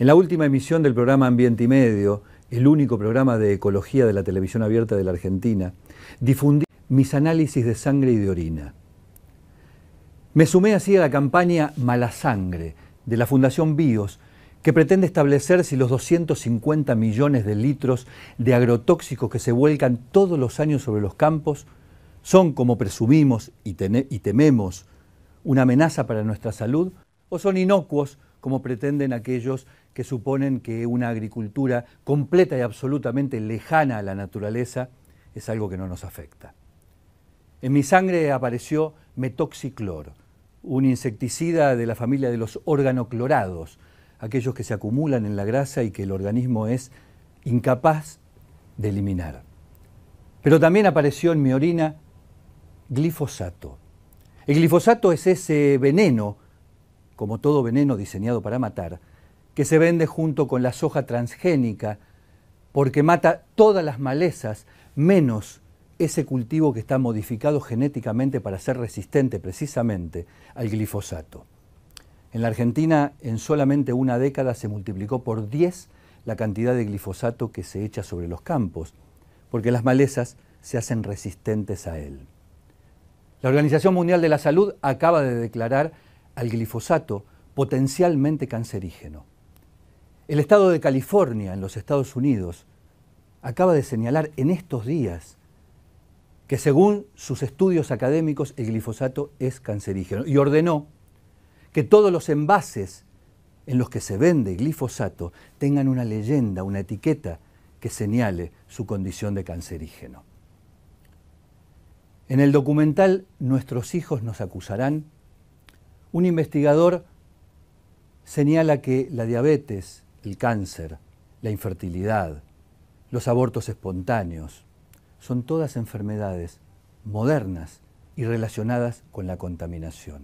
En la última emisión del programa Ambiente y Medio, el único programa de ecología de la televisión abierta de la Argentina, difundí mis análisis de sangre y de orina. Me sumé así a la campaña Mala Sangre de la Fundación BIOS, que pretende establecer si los 250 millones de litros de agrotóxicos que se vuelcan todos los años sobre los campos son, como presumimos y tememos, una amenaza para nuestra salud o son inocuos como pretenden aquellos que suponen que una agricultura completa y absolutamente lejana a la naturaleza es algo que no nos afecta. En mi sangre apareció metoxiclor, un insecticida de la familia de los organoclorados, aquellos que se acumulan en la grasa y que el organismo es incapaz de eliminar. Pero también apareció en mi orina glifosato. El glifosato es ese veneno como todo veneno diseñado para matar, que se vende junto con la soja transgénica, porque mata todas las malezas, menos ese cultivo que está modificado genéticamente para ser resistente precisamente al glifosato. En la Argentina, en solamente una década, se multiplicó por 10 la cantidad de glifosato que se echa sobre los campos, porque las malezas se hacen resistentes a él. La Organización Mundial de la Salud acaba de declarar al glifosato potencialmente cancerígeno. El estado de California, en los Estados Unidos, acaba de señalar en estos días que según sus estudios académicos el glifosato es cancerígeno y ordenó que todos los envases en los que se vende glifosato tengan una leyenda, una etiqueta que señale su condición de cancerígeno. En el documental Nuestros hijos nos acusarán, un investigador señala que la diabetes, el cáncer, la infertilidad, los abortos espontáneos, son todas enfermedades modernas y relacionadas con la contaminación.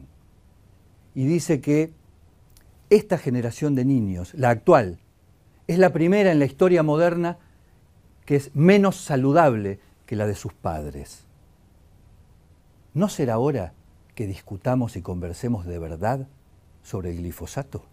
Y dice que esta generación de niños, la actual, es la primera en la historia moderna que es menos saludable que la de sus padres. ¿No será ahora? que discutamos y conversemos de verdad sobre el glifosato?